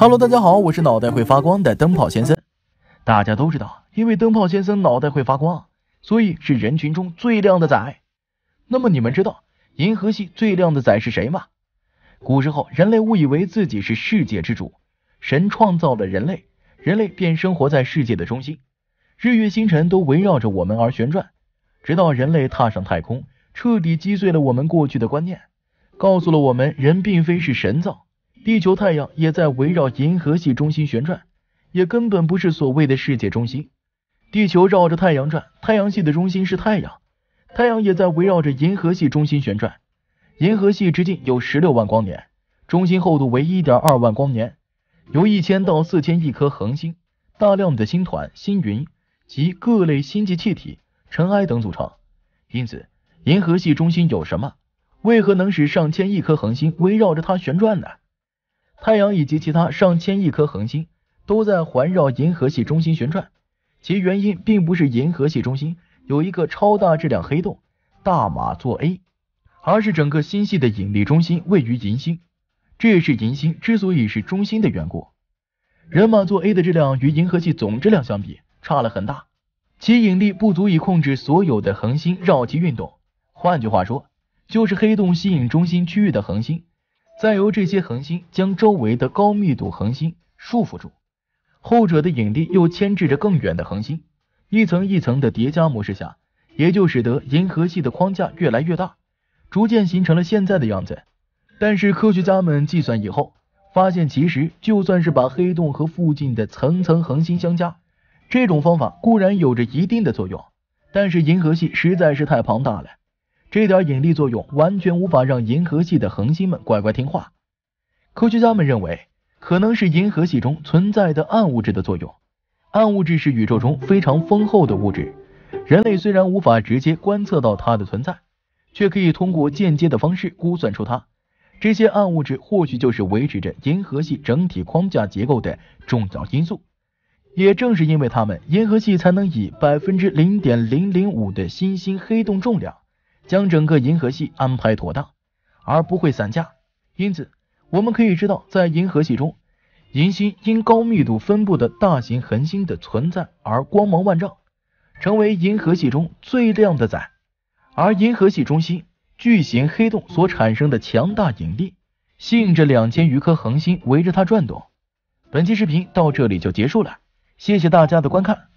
Hello，大家好，我是脑袋会发光的灯泡先生。大家都知道，因为灯泡先生脑袋会发光，所以是人群中最亮的仔。那么你们知道银河系最亮的仔是谁吗？古时候，人类误以为自己是世界之主，神创造了人类，人类便生活在世界的中心，日月星辰都围绕着我们而旋转。直到人类踏上太空，彻底击碎了我们过去的观念，告诉了我们人并非是神造。地球、太阳也在围绕银河系中心旋转，也根本不是所谓的世界中心。地球绕着太阳转，太阳系的中心是太阳，太阳也在围绕着银河系中心旋转。银河系直径有十六万光年，中心厚度为一点二万光年，由一千到四千亿颗恒星、大量的星团、星云及各类星际气体、尘埃等组成。因此，银河系中心有什么？为何能使上千亿颗恒星围绕着它旋转呢？太阳以及其他上千亿颗恒星都在环绕银河系中心旋转，其原因并不是银河系中心有一个超大质量黑洞大马座 A，而是整个星系的引力中心位于银星，这也是银星之所以是中心的缘故。人马座 A 的质量与银河系总质量相比差了很大，其引力不足以控制所有的恒星绕其运动。换句话说，就是黑洞吸引中心区域的恒星。再由这些恒星将周围的高密度恒星束缚住，后者的引力又牵制着更远的恒星，一层一层的叠加模式下，也就使得银河系的框架越来越大，逐渐形成了现在的样子。但是科学家们计算以后发现，其实就算是把黑洞和附近的层层恒星相加，这种方法固然有着一定的作用，但是银河系实在是太庞大了。这点引力作用完全无法让银河系的恒星们乖乖听话。科学家们认为，可能是银河系中存在的暗物质的作用。暗物质是宇宙中非常丰厚的物质，人类虽然无法直接观测到它的存在，却可以通过间接的方式估算出它。这些暗物质或许就是维持着银河系整体框架结构的重要因素。也正是因为它们，银河系才能以百分之零点零零五的新星黑洞重量。将整个银河系安排妥当，而不会散架。因此，我们可以知道，在银河系中，银星因高密度分布的大型恒星的存在而光芒万丈，成为银河系中最亮的仔。而银河系中心巨型黑洞所产生的强大引力，吸引着两千余颗恒星围着它转动。本期视频到这里就结束了，谢谢大家的观看。